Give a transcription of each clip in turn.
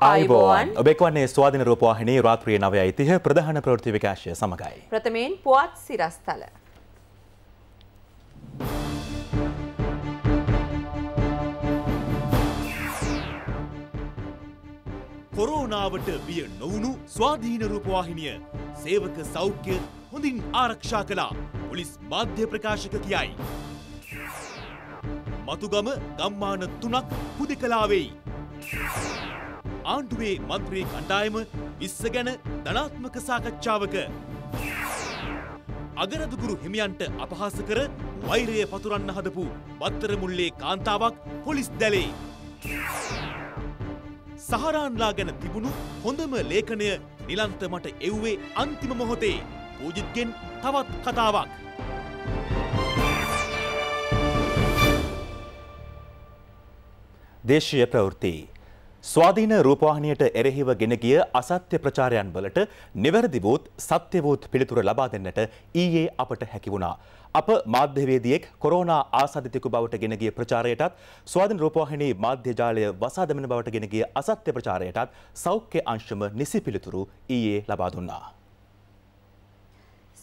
අයිබෝන් ඔබෙක්වන්නේ ස්වාධන රූපවාහිනී රාත්‍රිය නවය ඉතිහ ප්‍රධාන ප්‍රෘති විකාශය සමඟයි. ප්‍රථමයෙන් පුවත් සිරස්ථල. කොරෝනාවට විය නොවුණු ස්වාධීන රූපවාහිනිය සේවක සෞඛ්‍ය හොඳින් ආරක්ෂා කළා පොලිස් මාධ්‍ය ප්‍රකාශක කියයි. මතුගම ගම්මාන තුනක් හුදෙකලාවෙයි. ආණ්ඩුවේ මන්ත්‍රී කණ්ඩායම විස්ස ගැන ධනාත්මක සාකච්ඡාවක. අගරදුගුරු හිමියන්ට අපහාස කර වෛරය පතුරන්න හදපු බත්තර මුල්ලේ කාන්තාවක් පොලිස් දැලේ. සහරාන්ලා ගැන තිබුණු හොඳම ලේඛනය නිලන්ත මට එව්වේ අන්තිම මොහොතේ පූජිත්ගෙන් තවත් කතාවක්. දේශීය ප්‍රවෘත්ති ස්වාධීන රූපවාහිනියට එරෙහිව ගෙන ගිය අසත්‍ය ප්‍රචාරයන් වලට නිවැරදි වූත් සත්‍ය වූත් පිළිතුර ලබා දෙන්නට ඊයේ අපට හැකි වුණා. අප මාධ්‍යවේදියෙක් කොරෝනා ආසාදිතෙකු බවට ගෙන ගිය ප්‍රචාරයටත් ස්වාධීන රූපවාහිනී මාධ්‍ය ජාලය වසා දමන බවට ගෙන ගිය අසත්‍ය ප්‍රචාරයටත් සෞඛ්‍ය අංශම නිසි පිළිතුරු ඊයේ ලබා දුන්නා.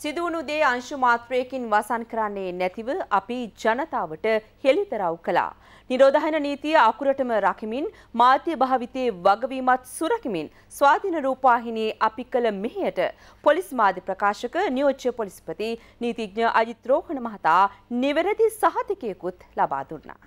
සිදුවුණු දේ අංශු මාත්‍රයකින් වසන් කරන්නේ නැතිව අපි ජනතාවට හෙළිතරව් කළා. නිරෝධහන නීතිය අකුරටම රකිමින් මාධ්‍ය භාවිතයේ වගවීමත් සුරකිමින් ස්වාධීන රූපවාහිනියේ අපි කළ මෙහෙයට පොලිස් මාධ්‍ය ප්‍රකාශක නියෝජ්‍ය පොලිස්පති නීතිඥ අජිත් රෝහණ මහතා නිවැරදි සහතිකයකුත් ලබා දුන්නා.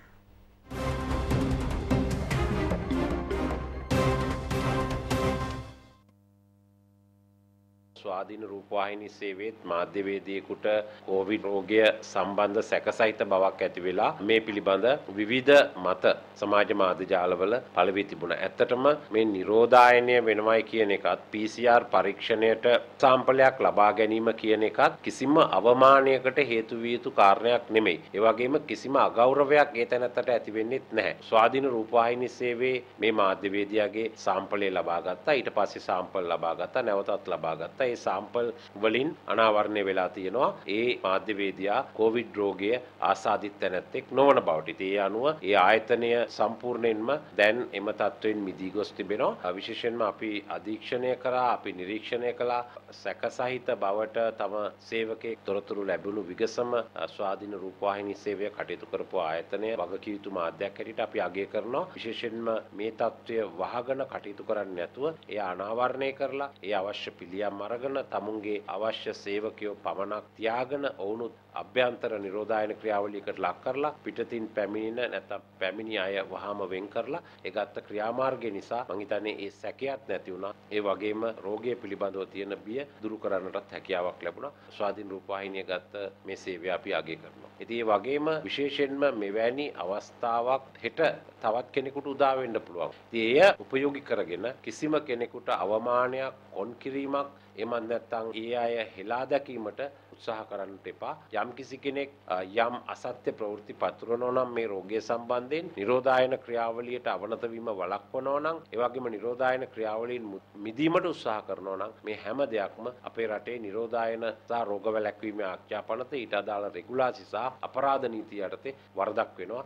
ස්වාධීන රූපවාහිනී සේවේත් මාධ්‍යවේදියෙකුට කොවිඩ් රෝගය සම්බන්ධ සැකසහිත බවක් ඇති වෙලා මේ පිළිබඳ විවිධ මත සමාජ මාධ්‍ය ජාලවල පළවී තිබුණා. ඇත්තටම මේ නිරෝධායනය වෙනවයි කියන එකත් PCR පරීක්ෂණයට සාම්පලයක් ලබා ගැනීම කියන එකත් කිසිම අවමානයකට හේතු විය යුතු කාරණයක් නෙමෙයි. ඒ වගේම කිසිම අගෞරවයක් ඒ තැනත්තට ඇති වෙන්නේත් නැහැ. ස්වාධීන රූපවාහිනී සේවයේ මේ මාධ්‍යවේදියාගේ සාම්පලය ලබා ගත්තා. ඊට පස්සේ සාම්පල් ලබා ගත්තා. නැවතත් ලබා ගත්තා. ඒ සාම්පල් වලින් අනාවරණය වෙලා තියෙනවා. ඒ මාධ්‍යවේදියා කොවිඩ් රෝගය ආසාදිත තැනැත්තෙක් නොවන බවට. ඉතින් ඒ අනුව ඒ ආයතනය සම්පූර්ණයෙන්ම දැන් එම තත්ත්වයෙන් මිදී ගොස් තිබෙනවා. විශේෂයෙන්ම අපි අධීක්ෂණය කරා, අපි නිරීක්ෂණය කළා සැකසහිත බවට තම සේවකෙක් තොරතුරු ලැබුණු විගසම ස්වාධීන රූපවාහිනී සේවය කටයුතු කරපු ආයතනය වගකිව යුතු මාධ්‍යයක් හැටියට අපි අගය කරනවා. විශේෂයෙන්ම මේ තත්ත්වය වහගෙන කටයුතු කරන්නේ නැතුව එය අනාවරණය කරලා ඒ අවශ්‍ය පිළියම් අරගෙන තියාගෙන තමුන්ගේ අවශ්‍ය සේවකයෝ පමණක් තියාගෙන ඔවුනුත් අභ්‍යන්තර නිරෝධායන ක්‍රියාවලියකට ලක් කරලා පිටතින් පැමිණෙන නැත්නම් පැමිණි අය වහාම වෙන් කරලා ඒ ගත්ත ක්‍රියාමාර්ගය නිසා මං හිතන්නේ ඒ සැකයක් නැති වුණා. ඒ වගේම රෝගය පිළිබඳව තියෙන බිය දුරු කරන්නටත් හැකියාවක් ලැබුණා. ස්වාධීන රූපවාහිනිය ගත්ත මේ සේවය අපි අගය කරනවා. ඉතින් ඒ වගේම විශේෂයෙන්ම මෙවැනි අවස්ථාවක් හෙට තවත් කෙනෙකුට උදා වෙන්න පුළුවන්. ඉතින් එය ප්‍රයෝගික කරගෙන කිසිම කෙනෙකුට අවමානයක් කොන් කිරීමක් එමත් නැත්නම් ඒ අය හෙලා දැකීමට උත්සාහ කරන්නට එපා. යම් කිසි කෙනෙක් යම් අසත්‍ය ප්‍රවෘත්ති පතුරවනවා නම් මේ රෝගය සම්බන්ධයෙන් නිරෝධායන ක්‍රියාවලියට අවනත වීම වළක්වනවා නම් ඒ වගේම නිරෝධායන ක්‍රියාවලියෙන් මිදීමට උත්සාහ කරනවා නම් මේ හැම දෙයක්ම අපේ රටේ නිරෝධායන සහ රෝග වැළැක්වීමේ ආඛ්‍යාපනත ඊට අදාළ රෙගුලාසි සහ අපරාධ නීති යටතේ වරදක් වෙනවා.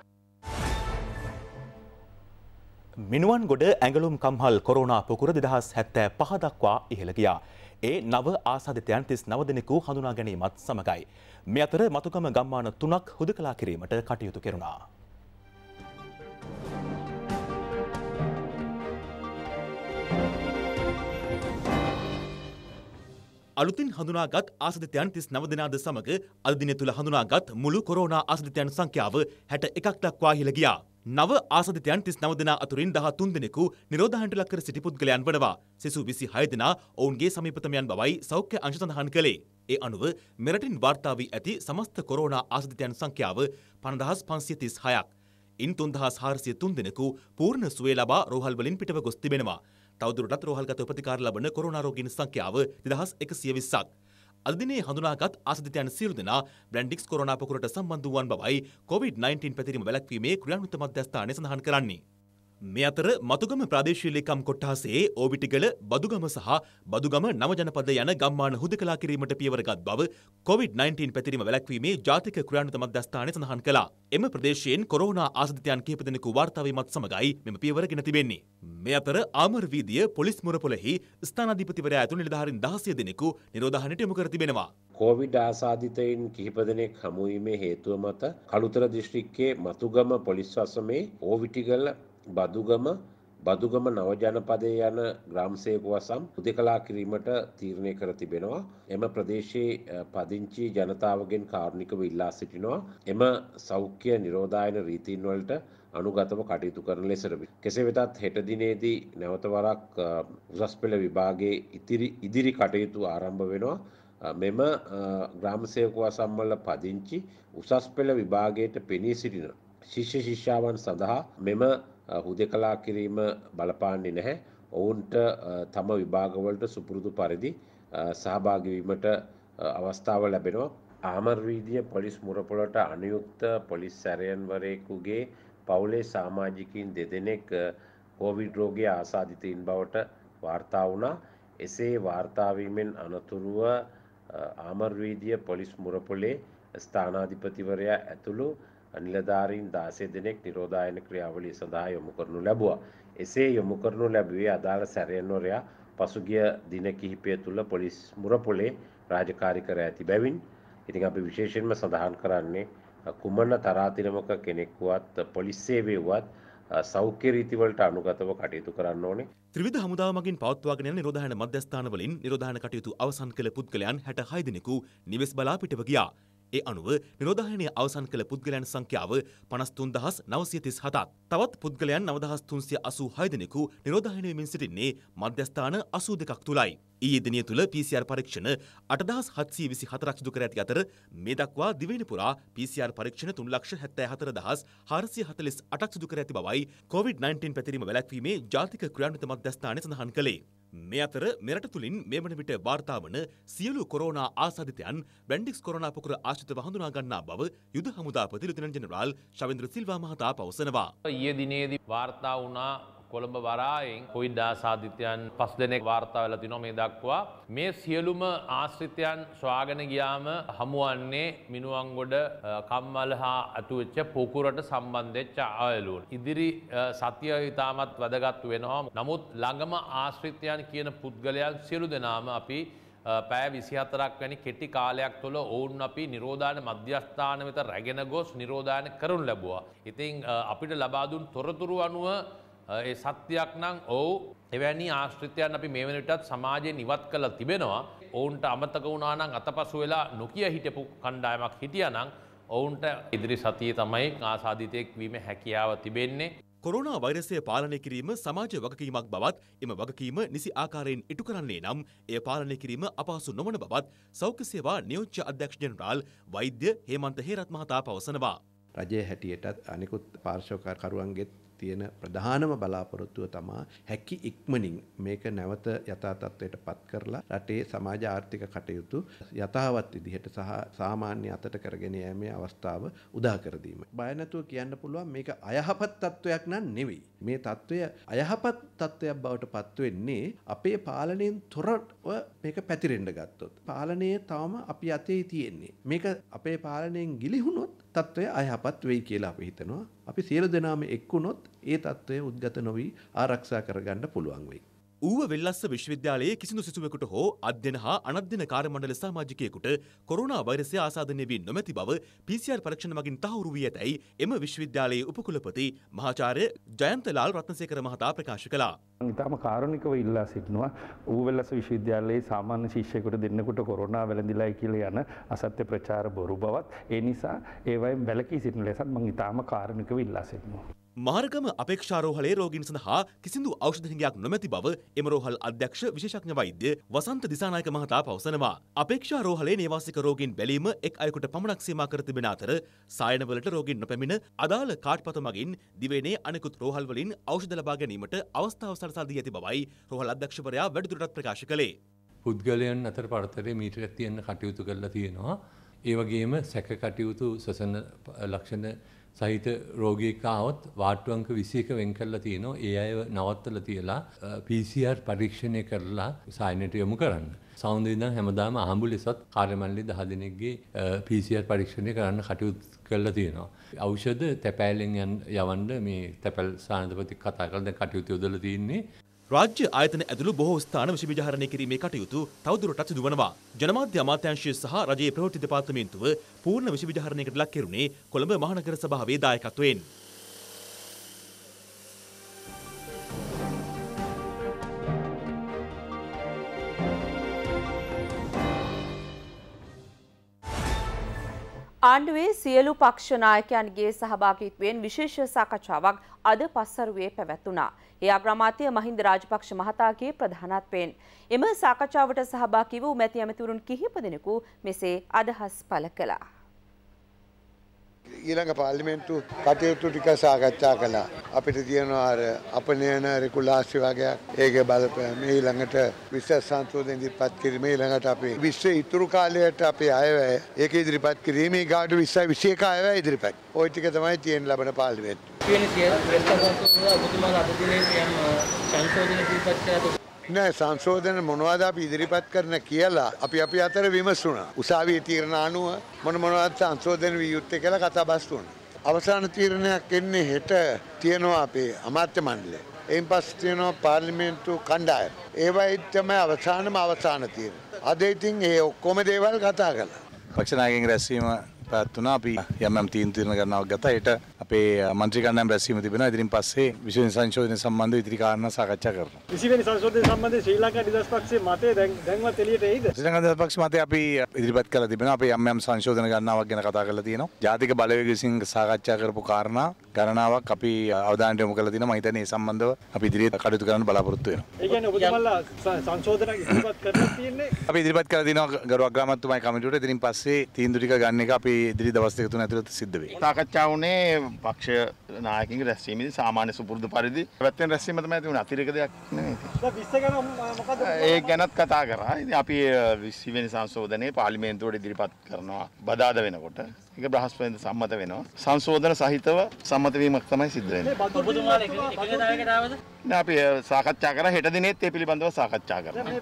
මිනුවන් ගොඩ ඇඟලුම් කම්හල් කොරුණා පොකුර දෙදහස් හැත්තෑ පහදක්වා ඉහළගියා. ඒ නව ආසාධිතයන් තිස් නව දෙනෙකු හඳුනා ගැනීමත් සමඟයි. මෙ අතර මතුකම ගම්මාන තුනක් හුදකලා කිරීමට කටයුතු කෙරුණා. අලුතින් හඳුනාගත් ආසධිතයන් තිස් නවදනාද සමඟ අදදින තුළ හඳුනාගත් මුළු කොරෝනා ආසධිතයන් සංඛ්‍යාව හැට එකක් දක්වා හිලගියා. නව ආසධිතයන් තිස් නවදනා අතුරින් දහ තුන් දෙනෙකු නිරෝධහන්ට ලක්කර සිටි පුද්ගලයන් වනවා. සෙසු විසි හයදනා ඔවුන්ගේ සමීපතමයන් බවයි සෞඛ්‍ය අංශ සඳහන් කළේ. ඒ අනුව මෙරටින් වාර්තා වී ඇති සමස්ත කොරෝනා ආසධිතයන් සංඛ්‍යාව පනදහස් පන්සිය තිස් හයක්. ඉන් තුන්දහස් හාරසිය තුන් දෙනෙකු පූර්ණ සුවේ ලබා රෝහල්වලින් පිටව ගොස් තිබෙනවා. තවදුරටත් රෝහල්ගත ප්‍රතිකාර ලබන කොරෝනාරෝගීන් සංඛ්‍යාව දෙදහස් එකසිය විස්සක්. අදදිනේ හඳුනාගත් ආසධිතයන් සියලු දෙනා බ්ලැන්ඩික්ස් කොරෝනා පොකුරට සම්බන්ධ වූවන් බවයි කොවිඩ්-19 පැතිරීම වැළැක්වීමේ ක්‍රියාන්විත මධ්‍යස්ථානය සඳහන් කරන්නේ. මේ අතර මතුගම ප්‍රදේශීලකම් කොට්ටහසේ ඕවිටිගල බදුගම සහ බදුගම නවජනපද යන ගම්මාන හුදකලා කිරීමට පියවරගත් බව කොවිD-19 පැතිරීම වැළැක්වීමේ ජාතික ක්‍රියාණුත මධ්‍යස්ථානය සඳහන් කළා. එම ප්‍රදේශයෙන් කොරෝනා ආසදිතයන් කිහිප දෙනෙකු වාර්තා වීමත් සමගයි මෙම පියවර ගෙන තිබෙන්නේ. මේ අතර ආමර වීදිය පොලිස් මුරපොළෙහි ස්ථානාධිපතිවරයා ඇතුළු නිලධාරීන් 16 දෙනෙකු නිරෝධාහනයට යොමු කර තිබෙනවා. කෝවිඩ් ආසාධිතයින් කිහිප දෙනෙක් හමුවීමේ හේතුව මත කළුතර දිස්ත්‍රික්කයේ මතුගම පොලිස් අසමේ ඕවිටිගල බදුගම බදුගම නවජනපදය යන ග්‍රාම්සේකුවසම් උදෙකලා කිරීමට තීරණය කර තිබෙනවා. එම ප්‍රදේශයේ පදිංචි ජනතාවගෙන් කාරුණිකව ඉල්ලා සිටිනවා. එම සෞඛ්‍ය නිරෝධායන රීතින්වලට අනුගතව කටයුතු කරන ලෙසරබි. කෙසේ වෙතත් හෙටදිනේදී නැවතවරක් උසස්පෙළ විභාගේ ඉදිරි කටයුතු ආරම්භ වෙනවා. මෙම ග්‍රාමසයකුවසම්වල පදිංචි උසස් පෙළ විභාගයට පෙනී සිටින. ශිෂ්‍ය ශිෂ්‍යාවන් සඳහා මෙම හුදකලා කිරීම බලපාන්නේ නැහැ. ඔවුන්ට තම විභාගවලට සුපුරුදු පරිදි සහභාගවීමට අවස්ථාව ලැබෙනවා. ආමර්වීදිය පොලිස් මුරපොලට අනයුක්ත පොලිස් සැරයන්වරයෙකුගේ පවුලේ සාමාජිකින් දෙදෙනෙක් කෝවිඩ් රෝගය ආසාධිතයින් බවට වාර්තා වුණා. එසේ වාර්තාවීමෙන් අනතුරුව ආමර්වීදිය පොලිස් මුරපොලේ ස්ථානාධිපතිවරයා ඇතුළු නිලධාරීන් 16 දෙනෙක් නිරෝධායන ක්‍රියාවලිය සඳහා යොමු කරනු ලැබුවා. එසේ යොමු කරනු ලැබුවේ අදාළ සැරයන්නෝරයා පසුගිය දින කිහිපය තුළ පොලිස් මුරපොලේ රාජකාරී කර ඇති බැවින් ඉතින් අපි විශේෂයෙන්ම සඳහන් කරන්නේ කුමන තරාතිරමක කෙනෙක් වුවත් පොලිස් සේවයේ වුවත් සෞඛ්‍ය රීතිවලට අනුගතව කටයුතු කරන්න ඕනේ. ත්‍රිවිධ හමුදාවකින් පවත්වාගෙන යන නිරෝධායන මධ්‍යස්ථානවලින් නිරෝධායන කටයුතු අවසන් කළ පුද්ගලයන් 66 දෙනෙකු නිවෙස් බලා පිටව ගියා. ඒ අනුව නිරෝධායනය අවසන් කළ පුද්ගලයන් සංඛ්‍යාව පනස්තුන් දහස් නවසය තිස් හතත්. තවත් පුද්ගලයන් නවදහස් තුන්සිය අසූ හයදෙනෙකු නිරෝධායනයමින් සිටින්නේ මධ්‍යස්ථාන අසූ දෙකක් තුළයි. ඊයේ දිනය තුළ PCR පරීක්ෂණ 8724ක් සිදු කර ඇති අතර මේ දක්වා දිවයින පුරා PCR පරීක්ෂණ 374448ක් සිදු කර ඇති බවයි COVID-19 පැතිරීම වැළැක්වීමේ ජාතික ක්‍රියාන්විත මධ්‍යස්ථානය සඳහන් කළේ. මේ අතර මෙරට තුළින් මෙවන විට වාර්තාාවන සියලු කොරෝනා ආසාධිතයන් බැන්ඩික්ස් කොරනා පොකර ආශිතව හඳුනාගන්නා බව යුද හමුදා ප්‍රතිරතින ජනරාල් ශවින්ද්‍ර සිල්වා මහතා පවසනවා. ඊය දිනේදී වාර්තා වුණා කොළඹ වරායෙන් කොයිඩ් ආසාධිතයන් පස් දෙනෙක් වාර්තා වෙලා තිනවා මේ දක්වා මේ සියලුම ආශ්‍රිතයන් සොයාගෙන ගියාම හමුවන්නේ මිනුවන්ගොඩ කම්වල හා ඇතුවෙච්ච පොකුරට සම්බන්ධෙච්ච ආයලුවන් ඉදිරි සතිය ඉතාමත් වැදගත් වෙනවා නමුත් ළඟම ආශ්‍රිතයන් කියන පුද්ගලයන් සියලු දෙනාම අපි පෑ විසිහතරක් වැනි කෙටි කාලයක් තුළ ඔවුන් අපි නිරෝධාන මධ්‍යස්ථාන වෙත රැගෙන ගොස් නිරෝධාන කරුන් ලැබවා. ඉතිං අපිට ලබාදුන් තොරතුරු අනුව ඒ සත්‍යයක් නම් ඔවු එවැනි ආශ්‍රිතයන් අපි මේ වෙනටත් සමාජයෙන් ඉවත් කළ තිබෙනවා ඔවුන්ට අමතක වුණනම් අතපසු වෙලා නොකිය හිටපු කණ්ඩායමක් හිටියනම් ඔවුන්ට ඉදිරි සතිය තමයි ආසාධිතයෙක් වීම හැකියාව තිබෙන්නේ. කොරුණා වෛරසය පාලනය කිරීම සමාජ වගකීමක් බවත් එම වගකීම නිසි ආකාරයෙන් ඉටු කරන්නේ නම් එය පාලනය කිරීම අපහසු නොවන බවත් සෞඛ්‍ය සේවා නියෝජ්‍ය අධ්‍යක්ෂ ජෙනරාල් වෛද්‍ය හේමන්ත හේරත් මහතා පවසනවා. රජය හැටියටත් අනිකුත් පාර්ශවකරුවන්ගෙත් තියෙන ප්‍රධානම බලාපොරොත්තුව තමා හැකි ඉක්මනින් මේක නැවත යථා තත්ත්වයට පත් කරලා රටේ සමාජ ආර්ථික කටයුතු යථාවත් විදිහට සහ සාමාන්‍ය අතට කරගෙන යෑමේ අවස්ථාව උදා කර දීම. බය නැතුව කියන්න පුළුවන් මේක අයහපත් තත්වයක් නන් නෙවෙයි. මේ තත්වය අයහපත් තත්වයක් බවට පත් වෙන්නේ අපේ පාලනයෙන් තොරව මේක පැතිරෙන්න ගත්තොත්. පාලනයේ තවම අපි අතේ තියෙන්නේ. මේක අපේ පාලනයෙන් ගිලිහුණොත් තත්ත්වය අයහපත් වෙයි කියලා අපි හිතනවා. අපි සියලු දෙනාම එක්ුණොත් ඒ තත්ත්වය උද්ගත නොවි ආරක්ෂා කරගන්න පුළුවන් වෙයි. ඌව වෙල්ලස්ස විශ්වවිද්‍යාලයේ කිසිදු සිසුවෙකුට හෝ අධ්‍යන හා අනධ්‍යන කාර්යමණ්ඩල සාමාජිකයෙකුට කොරෝනා වෛරසය ආසාදනය වී නොමැති බව PCR පරීක්ෂණ මගින් තහවුරු වී ඇතැයි එම විශ්වවිද්‍යාලයේ උපකුලපති මහාචාර්ය ජයන්තලාල් රත්නසේකර මහතා ප්‍රකාශ කළා. ඉතාම කාරුණිකව ඉල්ලා සිටිනවා ඌවෙල්ලස විශ්වවිද්‍යාලයේ සාමාන්‍ය ශිෂ්‍යයෙකුට දෙන්නෙකුට කොරෝනා වැළඳිලායි කියලා යන අසත්‍ය ප්‍රචාර බොරු බවත් ඒ නිසා ඒවයින් වැළකී සිටින ලෙසත් මම ඉතාම කාරුණිකව ඉල්ලා සිටිනවා මාර්ගම අපේක්ෂාරෝහලේ රෝගීන් සඳහා කිසිදු ඖෂධහිඟයක් නොමැති බව එම රෝහල් අධ්‍යක්ෂ විශේෂඥ වෛද්‍ය වසන්ත දිසානායක මහතා පවසනවා. අපේක්ෂාරෝහලේ නේවාසික රෝගීන් බැලීම එක් අයෙකුට පමණක් සීමා කර තිබෙන අතර සායනවලට රෝගීන් නොපැමිණ අදාළ කාඩ්පත මගින් දිවයිනේ අනෙකුත් රෝහල් වලින් ඖෂධ ලබා ගැනීමට අවස්ථාව සලසා දී ඇති බවයි රෝහල් අධ්‍යක්ෂවරයා වැඩිදුරටත් ප්‍රකාශ කළේ. පුද්ගලයන් අතර පරතරය මීටරයක් තියෙන කටයුතු කරලා තියෙනවා. ඒ වගේම සැක කටයුතු සසන ලක්ෂණ සහිත රෝගීකාවත් වාටුවංක විසික වෙන් කරලා තියෙනවා ඒ අය නවත්තල තියලා PCR පරීක්ෂණය කරලා සයිනට යොමු කරන්න. සෞන්දේදන් හැමදාම අහඹුලෙසත් කාර්යමණ්ඩලේ 10 දෙනෙක්ගේ PCR පරීක්ෂණය කරන්න කටයුතු කරලා තියෙනවා. ඖෂධ තැපෑලෙන් යවන්න මේ තැපැල් සානදපති කතා කරලා දැන් කටයුතු යොදලා තින්නේ. රාජ්‍ය ආයතන ඇතුළු බොහෝ ස්ථාන විෂබීජහරණය කිරීමේ කටයුතු තවදුරටත් සිදු වනවා. ජනමාධ්‍ය අමාත්‍යාංශය සහ රජයේ ප්‍රවෘත්ති දෙපාර්තමේන්තුව පූර්ණ විෂබීජහරණයකට ලක් කෙරුණේ කොළඹ මහනගර සභාවේ දායකත්වයෙන්. ආණ්ඩුවේ සියලු පක්ෂ නායකයන්ගේ සහභාගීත්වයෙන් විශේෂ සාකච්ඡාවක් අද පස්සරුවේ පැවැත්වුණා. ඒ අග්‍රාමාත්‍ය මහින්ද රාජපක්ෂ මහතාගේ ප්‍රධානත්වයෙන් එම සාකච්ඡාවට සහභාගී වූ මැති ඇමතිවරුන් කිහිප දෙනෙකු මෙසේ අදහස් පළ කළා. ඊළඟ පාර්ලිමේන්තු කටයුතු ටික සාකච්ඡා කළා. අපිට තියෙනවා අර අපනයන රෙගුලාසි වගේක් ඒකේ බලපෑම ඊළඟට විශේෂ සංශෝධන ඉදිරිපත් කිරීම ඊළඟට අපේ විශ්ව ඉතුරු කාලයට අපේ අයවැය ඒක ඉදිරිපත් කිරීමේ ගාඩ 20 21 අයවැය ඉදිරිපත්. ওই ටික තමයි තියෙන ලබන පාර්ලිමේන්තු. කියන සියලු ප්‍රශ්න සම්පූර්ණ ඔබතුමාලා අද දිනේ යම් සංශෝධන ඉදිරිපත් කළා නෑ සංශෝධන මොනවද අපි ඉදිරිපත් කරන කියලා අපි අපි අතර විමසුණා. උසාවියේ තීරණ අනුව මොන මොනවද සංශෝධන විය යුත්තේ කියලා කතා බස් වුණා. අවසාන තීරණයක් එන්නේ හෙට තියෙනවා අපේ අමාත්‍ය මණ්ඩලය. එයින් පස්සේ තියෙනවා පාර්ලිමේන්තු කණ්ඩායම. ඒවයි තමයි අවසානම අවසාන තීරණ. අද ඉතින් ඒ ඔක්කොම දේවල් කතා කළා. පක්ෂ නායකයන් රැස්වීම පැවැත්වුණා. අපි යම් යම් තීන්දුව ගන්නවක් ගත්තා. හෙට අපේ මන්ත්‍රිකණ්ඩම් රැස්වීම තිබෙනවා. ඉදිරින් පස්සේ විශේෂ සංශෝධන සම්බන්ධව ඉදිරි කාරණා සාකච්ඡා කරනවා. 20 වෙනි සංශෝධන සම්බන්ධයෙන් ශ්‍රී ලංකා නිදහස් පක්ෂයේ මතය දැන් දැන්වත් එළියට එයිද? ශ්‍රී ලංකා නිදහස් පක්ෂ මතය අපි ඉදිරිපත් කළා තිබෙනවා. අපි යම් යම් සංශෝධන ගණනාවක් ගැන කතා කරලා තියෙනවා. ජාතික බලවේග විසින් සාකච්ඡා කරපු කාරණා ගණනාවක් අපි අවධානයට යොමු කරලා තිනවා මම හිතන්නේ මේ සම්බන්ධව අපි ඉදිරියට කටයුතු කරන්න බලාපොරොත්තු වෙනවා. ඒ කියන්නේ ඔබතුමාලා සංශෝධන ඉදිරිපත් කරලා තියෙන්නේ අපි ඉදිරිපත් කරලා තිනවා ගරුවක් ග්‍රාමතුමායි කමිටුවට. ඉතින් පස්සේ තීන්දුව ටික ගන්න එක අපි ඉදිරි දවස් දෙක තුන ඇතුළත සිද්ධ වෙයි. සාකච්ඡා වුණේ පක්ෂ නායකින්ගේ රැස්වීමේදී සාමාන්‍ය සුපුරුදු පරිදි පැත්තෙන් රැස්වීම තමයි තිබුණේ අතිරේක දෙයක් නෙමෙයි. ඒ ගැනත් කතා කරා. ඉතින් අපි 20 වෙනි සංශෝධනයේ පාර්ලිමේන්තුවට ඉදිරිපත් කරනවා. බදාද වෙනකොට ඒක බ්‍රහස්පතින්ද සම්මත වෙනවා. සංශෝධන සහිතව සම්මත වීමක් තමයි සිද්ධ වෙන්නේ. ඔබතුමාලා එකඟතාවයකට ආවද? නෑ අපි සාකච්ඡා කරා හෙට දිනෙත් ඒ පිළිබඳව සාකච්ඡා කරනවා.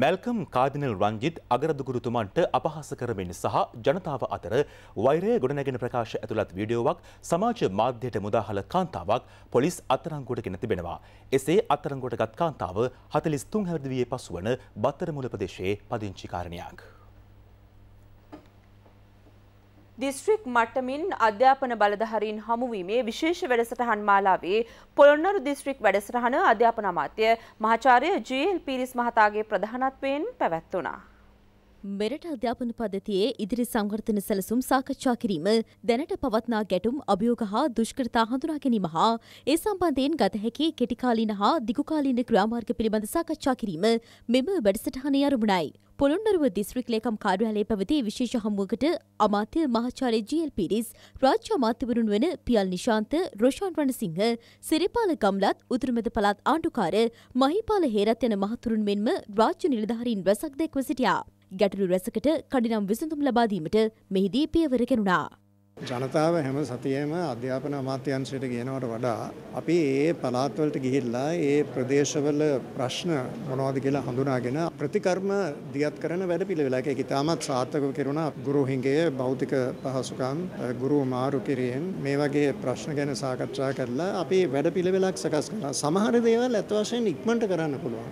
මැල්කම් කාදිනල් රංජිත් අගරදුගුරුතුමන්ට අපහාස කරමින් සහ ජනතාව අතර වෛරය ගොඩනැගෙන ප්‍රකාශ ඇතුළත් වීඩියෝවක් සමාජ මාධ්‍යයට මුදාහල කාන්තාවක් පොලිස් අත්තරංගුවටගෙන තිබෙනවා. එසේ අත්තරංගුවටගත් කාන්තාව හතලිස් තුන් හැරදිවියේ පසුවන බත්තරමුල ප්‍රදේශයේ පදිංචිකාරණයක්. දිස්ත්‍රික් මට්ටමින් අධ්‍යාපන බලධහරින් හමුවීමේ විශේෂ වැඩසටහන් මාලාවේ පොළොන්නරු දිස්ත්‍රික් වැඩසටහන අධ්‍යාපන අමාත්‍ය මහාචාර්ය ජීල් පිරිස් මහතාගේ ප්‍රධානත්වයෙන් පැවැත්වනා. මෙරට අධ්‍යාපන පද්ධතියේ ඉදිරි සංවර්ධන සැලසුම් සාකච්ඡා කිරීම දැනට පවත්නා ගැටුම් අභියෝග හා දුෂ්කරතා හඳුනා ගැනීම හා ඒ සම්බන්ධයෙන් ගත හැකි කෙටිකාලීන හා දිගුකාලීන ක්‍රියාමාර්ග පිළිබඳ සාකච්ඡා කිරීම මෙම වැඩසටහනේ අරමුණයි. පොළොන්නරුව දිස්ත්‍රික් ලේකම් කාර්යාලයේ පැවති විශේෂ හමුවකට අමාත්‍ය මහාචාර්ය ජීඑල් පීරිස් රාජ්‍ය අමාත්‍යවරුන් වන පියල් නිශාන්ත රොෂාන් රණසිංහ සිරිපාල ගම්ලත් උතුරුමැද පළාත් ආණ්ඩුකාර මහිපාල හේරත් යන මහතුරුන් මෙන්ම රාජ්‍ය නිලධාරීන් රැසක් දැක්ව සිටියා. ගැටලු රැසකට කඩිනම් විසඳුම් ලබාදීමට මෙහිදී පියවර කෙනුණා. ජනතාව හැම සතියේම අධ්‍යාපන අමාත්‍යංශයට ගෙනවට වඩා අපි ඒ පළාත්වලට ගිහිල්ලා ඒ ප්‍රදේශවල ප්‍රශ්න මොනවද කියලා හඳුනාගෙන ප්‍රතිකර්ම දියත් කරන වැඩපිළිවෙල. ඒක ඉතාමත් සාර්ථකව කෙරුණා. ගුරු හිඟයේ භෞතික පහසුකම්, ගුරු මාරු කිරීම මේ වගේ ප්‍රශ්න ගැන සාකච්ඡා කරලා අපි වැඩපිළිවෙලක් සකස් කරනවා. සමහර දේවල් අත් වශයෙන් ඉක්මනට කරන්න පුළුවන්.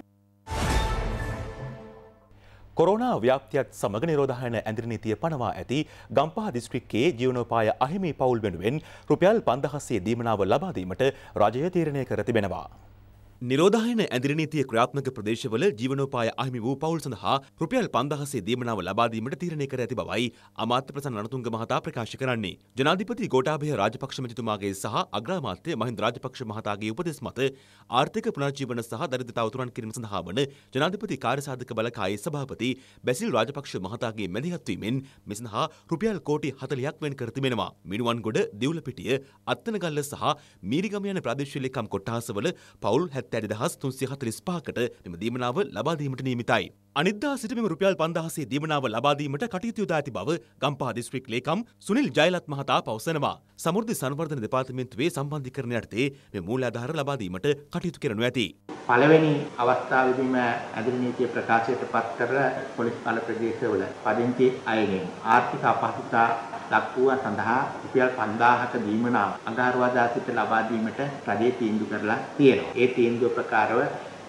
කොරෝනා ව්‍යාප්තියත් සමග නිරෝධායන ඇඳිරනීතිය පනවා ඇති ගම්පහ දිස්ත්‍රික්කයේ ජීවනෝපාය අහිමි පවුල් වෙනුවෙන් රුපියල් 5000ේ දීමනාව ලබා දීමට රජය තීරණය කර තිබෙනවා. නිරෝධායන ඇදිරි නීතිය ක්‍රියාත්මක ප්‍රදේශවල ජීවනෝපාය අහිමි වූ පවුල් සඳහා රුපියල් 5000සේ දීමනාව ලබා දීමට තීරණය කර ඇති බවයි අමාත්‍ය ප්‍රසන්න රණතුංග මහතා ප්‍රකාශ කරන්නේ. ජනාධිපති ගෝඨාභය රාජපක්ෂ මැතිතුමාගේ සහ අග්‍රාමාත්‍ය මහින්ද රාජපක්ෂ මහතාගේ උපදෙස් මත ආර්ථික පුනර්ජීවන සහ දරිද්‍රතාව තුරන් කිරීම සඳහා වන ජනාධිපති කාර්යසාධක බලකායේ සභාපති බැසිල් රාජපක්ෂ මහතාගේ මැදිහත් වීමෙන් මෙසඳහා රුපියල් කෝටි 40ක් වෙන් කර තිබෙනවා. මිනුවන්ගොඩ, දෙව්ලපිටිය, අත්තනගල්ල සහ මීරිගම යන ප්‍රාදේශීය ලේකම් කොට්ටාසවල පවුල් හැත්තෑඩි දහස් තුන්සිය හතලිස් පහකට මෙම දීමනාව ලබාදීමට නියමිතයි. අනිද්දා සිට මෙම රුපියල් පන්දහසේ දීමනාව ලබාදීමට කටයුතු යොදා ඇති බව ගම්පහ දිස්ත්‍රික් ලේකම් සුනිල් ජයලත් මහතා පවසනවා. සමෘද්ධි සංවර්ධන දෙපාර්තමේන්තුවේ සම්බන්ධීකරණ යටතේ මේ මූල්‍ය ආධාර ලබාදීමට කටයුතු කරනු ඇති. පළවෙනි අවස්ථාවේදීම ඇඳුම් නීතිය ප්‍රකාශයටපත් කර පොලිස් බල ප්‍රදේශවල පදිංචි අයගෙන් ආර්ථික අපහසුතා දක්වුව සඳහා රුපියල් 5000ක දීමන අඟහරුවාදා සිට ලබා දීමට රජය තීන්දුව කරලා තියෙනවා. ඒ තීන්දුව ප්‍රකාරව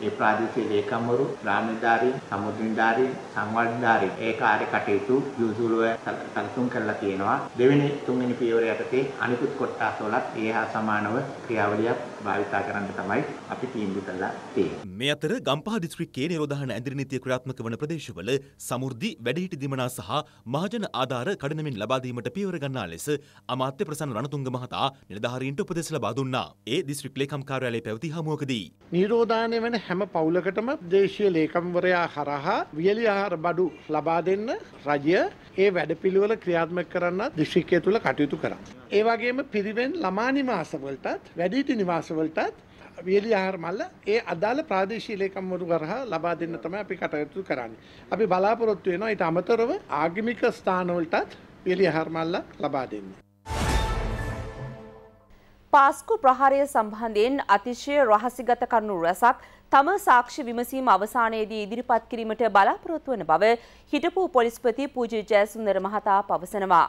ඒ ප්‍රාදේශීය ලේකම්වරු, ග්‍රාමීණධාරීන්, සමුද්‍රීණධාරීන්, සංවර්ධනධාරීන් ඒ කාර්ය කටයුතු යොසුලුව සැලසුම් කරලා තියෙනවා. දෙවෙනි තුන්වෙනි පියවර යටතේ අනිකුත් කොටස් වලත් ඒ හා සමානව ක්‍රියාවලියක් භාවිතා කරන්න තමයි අපි තීන්දුව කළා තියෙන්නේ. මේ අතර ගම්පහ දිස්ත්‍රික්කයේ නිරෝධායන ඇඳිරි නීතිය ක්‍රියාත්මක වන ප්‍රදේශවල සමෘද්ධි වැඩිහිටි දිමනා සහ මහජන ආධාර කඩනමින් ලබා දීමට පියවර ගන්නා ලෙස අමාත්‍ය ප්‍රසන්න රණතුංග මහතා නිලධාරීන්ට උපදෙස් ලබා දුන්නා. ඒ දිස්ත්‍රික් ලේකම් කාර්යාලයේ පැවති හමුවකදී නිරෝධායන වෙන හැම පවුලකටම දේශීය ලේකම්වරයා හරහා වියලි ආහාර බඩු ලබා දෙන්න රජය ඒ වැඩපිළිවෙල ක්‍රියාත්මක කරන්න දිස්ත්‍රික්කය තුළ කටයුතු කරා. ඒ වගේම පිරිවෙන් ළමා නිවාසවලටත් වැඩිහිටි නිවාස වලටත් වියලියාර මල්ල ඒ අදාළ ප්‍රාදේශීය ලේකම්වරු කරහා ලබා දෙන්න තමයි අපි කටයුතු කරන්නේ. අපි බලාපොරොත්තු වෙනවා ඊට අමතරව ආගමික ස්ථානවලටත් වියලියාර මල්ල ලබා දෙන්නේ. පාස්කු ප්‍රහාරය සම්බන්ධයෙන් අතිශය රහසිගත කරුණු රැසක් තම සාක්ෂි විමසීම අවසානයේදී ඉදිරිපත් කිරීමට බලාපොරොත්තු වන බව හිටපු පොලිස්පති පූජ්‍ය ජයසුන්දර මහතා පවසනවා.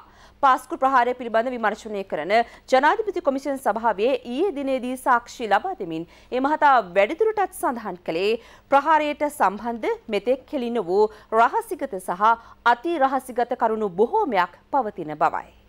පාස්කු ප්‍රහාරය පිළිබඳ විමර්ශනය කරන ජනාධිපති කොමිෂන් සභාවේ ඊයේ දිනේදී සාක්ෂි ලබා දෙමින් ඒ මහතා වැඩිදුරටත් සඳහන් කළේ ප්‍රහාරයට සම්බන්ධ මෙතෙක් කෙලින වූ රහසිගත සහ අති රහසිගත කරුණු බොහෝමයක් පවතින බවයි.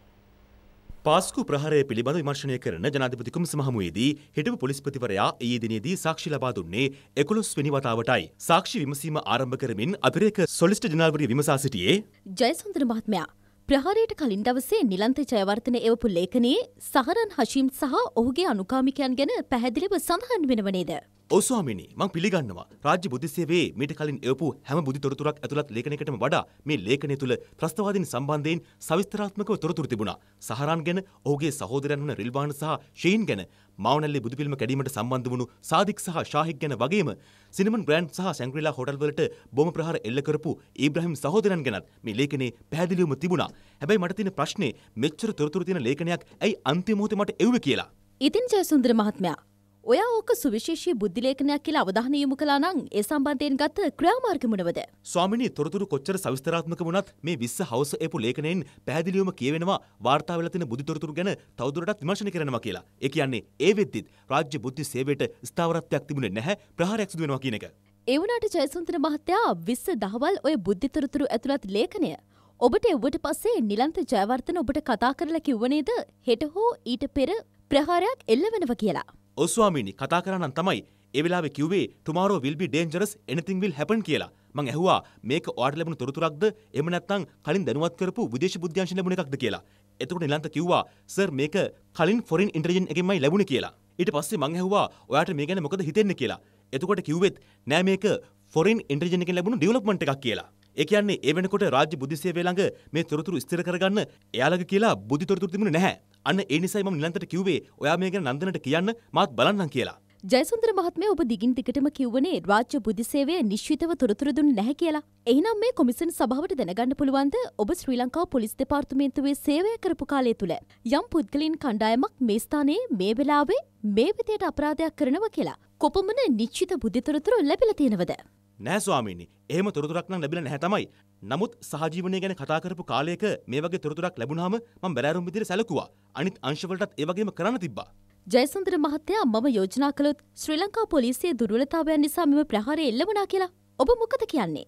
පාස්කු ප්‍රහරය පිළිබඳ විමර්ශනය කරන ජනාධිපති කුමස මහමුවේදී හිටපු පොලිස්පතිවරයා ඊයේ දිනේදී සාක්ෂි ලබා දුන්නේ 11 වෙනි වතාවටයි. සාක්ෂි විමසීම ආරම්භ කරමින් අතිරේක සොලිසිටර් ජනරල්වරිය විමසා සිටියේ ජයසුන්දර මහත්මයා ප්‍රහාරයට කලින් දවසේ නිලන්ත ජයවර්ධන එවපු ලේඛනයේ සහරන් හෂීම් සහ ඔහුගේ අනුකාමිකයන් ගැන පැහැදිලිව සඳහන් වෙනව නේද? ඔව් ස්වාමිනී මම පිළිගන්නවා රාජ්‍ය බුද්ධි සේවයේ මීට කලින් එවපු හැම බුද්ධි තොරතුරක් ඇතුළත් ලේඛනයකටම වඩා මේ ලේඛනය තුළ ත්‍රස්තවාදීන් සම්බන්ධයෙන් සවිස්තරාත්මකව තොරතුරු තිබුණා. සහරන් ගැන ඔහුගේ සහෝදරයන් වන රිල්වාන් සහ ෂෙයින් ගැන මවනල්ලේ බුදුපිල්ම කැඩීමට සම්බන්ධ වුණු සාදික් සහ ශාහික් ගැන වගේම සිනමන් බ්‍රෑන්ඩ් සහ සැංග්‍රීලා හොටල් වලට බොම ප්‍රහාර එල්ල කරපු ඊබ්‍රහීම් සහෝදරයන් ගැනත් මේ ලේඛනයේ පැහැදිලිවම තිබුණා. හැබැයි මට තියෙන ප්‍රශ්නේ මෙච්චර තොරතුරු තියෙන ලේඛනයක් ඇයි අන්තිම මොහොතේ මට එව්වේ කියලා. ඉතින් ජයසුන්දර මහත්මයා ඔය ඕක සුවිශේෂී බුද්ධිලේඛනයක් කියලා අවධානය යොමු කළා නම් ඒ සම්බන්ධයෙන් ගත ක්‍රියාමාර්ග මොනවද? ස්වාමිනී තොරතුරු කොච්චර සවිස්තරාත්මක වුණත් මේ 20 හවස එපු ලේඛනයෙන් පැහැදිලිවම කියවෙනවා වාර්තා වෙලා තියෙන බුද්ධි තොරතුරු ගැන තවදුරටත් විමර්ශනය කරනවා කියලා. ඒ කියන්නේ ඒ වෙද්දිත් රාජ්‍ය බුද්ධි සේවයට ස්ථාවරත්වයක් තිබුණේ නැහැ ප්‍රහාරයක් සිදු වෙනවා කියන එක. ඒ වුණාට ජයසුන්දර මහත්තයා 20 දහවල් ඔය බුද්ධි තොරතුරු ඇතුළත් ලේඛනය ඔබට එව්වට පස්සේ නිලන්ත ජයවර්ධන ඔබට කතා කරලා කිව්ව නේද හෙට හෝ ඊට පෙර ප්‍රහාරයක් එල්ල වෙනවා කියලා. ඔස්වාමිනි කතා කරන්න තමයි ඒ වෙලාවේ කිව්වේ tomorrow will be dangerous anything will happen කියලා. මං ඇහුවා මේක ඔයාට ලැබුණු තොරතුරක්ද එහෙම නැත්නම් කලින් දැනුවත් කරපු විදේශ බුද්ධ්‍යංශයෙන් ලැබුණ එකක්ද කියලා. එතකොට නිලන්ත කිව්වා සර් මේක කලින් ෆොරින් ඉන්ටෙලිජන්ස් එකෙන්මයි ලැබුණේ කියලා. ඊට පස්සේ මං ඇහුවා ඔයාට මේ ගැන මොකද හිතෙන්නේ කියලා. එතකොට කිව්වෙත් නෑ මේක ෆොරින් ඉන්ටෙලිජන්ස් එකෙන් ලැබුණු ඩෙවලොප්මන්ට් එකක් කියලා. ඒ කියන්නේ ඒ වෙනකොට රාජ්‍ය බුද්ධිසේවය ළඟ මේ තොරතුරු ස්ථිර කරගන්න එයාලගේ කියලා බුද්ධි තොරතුරු තිබුණේ නැහැ. අන්න ඒ නිසයි මම නිලන්තට කිව්වේ ඔයා මේ ගැන නන්දනට කියන්න මාත් බලන්නම් කියලා. ජයසුන්දර මහත්මය ඔබ දිගින් දිගටම කිව්වනේ රාජ්‍ය බුද්ධිසේවය නිශ්චිතව තොරතුරු දුන්නේ නැහැ කියලා. එහෙනම් මේ කොමිසන් සභාවට දැනගන්න පුළුවන්ද ඔබ ශ්‍රී ලංකාව පොලිස් දෙපාර්තමේන්තුවේ සේවය කරපු කාලය තුල යම් පුද්ගලයන් කණ්ඩායමක් මේ ස්ථානයේ මේ වෙලාවේ මේ විදියට අපරාධයක් කරනවා කියලා කොපමණ නිශ්චිත බුද්ධිතොරතුරු ලැබිලා තියෙනවද? නෑ ස්වාමීනි. එහෙම තොරතුරක් නම් ලැබිලා නැහැ තමයි. නමුත් සහජීවනය ගැන කතා කරපු කාලයක මේ වගේ තොරතුරක් ලැබුණාම මම බැලෑරුම් විදිහට සැලකුවා. අනිත් අංශවලටත් ඒ වගේම කරන්න තිබ්බා. ජයසුන්දර මහත්තයා මම යෝජනා කළොත් ශ්‍රී ලංකා පොලිසියේ දුර්වලතාවයන් නිසා මෙම ප්‍රහාරය එල්ලුණා කියලා ඔබ මොකද කියන්නේ?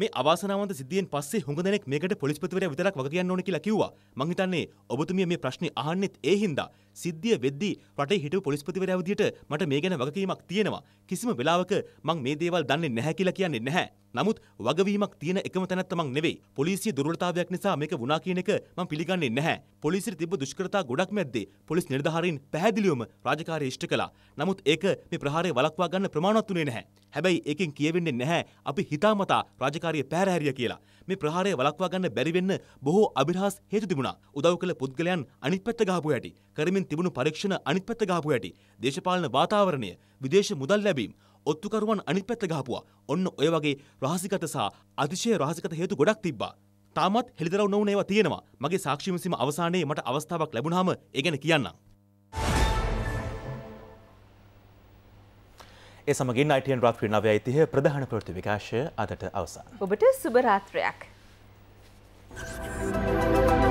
මේ අවාසනාවන්ත සිද්ධියෙන් පස්සේ හුඟ දෙනෙක් මේකට පොලිස්පතිවරයා විතරක් වග කියන්න ඕන කියලා කිව්වා. මං හිතන්නේ ඔබතුමිය මේ ප්‍රශ්නේ අහන්නෙත් ඒ හින්දා. සිද්ධිය වෙද්දී රටේ හිටපු පොලිස්පතිවරයා විදියට මට මේ ගැන වගකීමක් තියෙනවා. කිසිම වෙලාවක මං මේ දේවල් දන්නේ නැහැ කියලා කියන්නේ නැහැ. නමුත් වගවීමක් තියෙන එකම තැනත්ත මං නෙවෙයි. පොලිසිය දුර්වලතාවයක් නිසා මේක වුණා කියන එක මං පිළිගන්නේ නැහැ. පොලිසියට තිබ්බ දුෂ්කරතා ගොඩක් මැද්දේ පොලිස් නිලධාරීන් පැහැදිලිවම රාජකාරිය ඉෂ්ට කළා. නමුත් ඒක මේ ප්‍රහාරය වළක්වා ගන්න ප්‍රමාණවත් උනේ නැහැ. හැබැයි ඒකෙන් කියවෙන්නේ නැහැ අපි හිතාමතා රාජකාරිය පැහැරහැරිය කියලා. මේ ප්‍රහාරය වළක්වා ගන්න බැරි වෙන්න බොහෝ අභිරහස් හේතු තිබුණා. උදව් කළ පුද්ගලයන් අනිත් පැත්ත ගහපු හැටි, කරමින් තිබුණු පරීක්ෂණ අනිත් පැත්ත ගහපු හැටි, දේශපාලන වාතාවරණය, විදේශ මුදල් ලැබීම්, ඔත්තුකරුවන් අනිත් පැත්ත ගහපුවා. ඔන්න ඔය වගේ රහසිගත සහ අතිශය රහසිගත හේතු ගොඩක් තිබ්බා. තාමත් හෙළිදරව් නොවුන ඒවා තියෙනවා. මගේ සාක්ෂි විසීම අවසානයේ මට අවස්ථාවක් ලැබුණාම ඒ ගැන කියන්නම්. ඒ සමගින් අයිටයන් රාත්‍රී නවය යිතිහ ප්‍රධාන ප්‍රෘති විකාශය අදට අවසන්. ඔබට සුභරාත්‍රයක්. Thank you.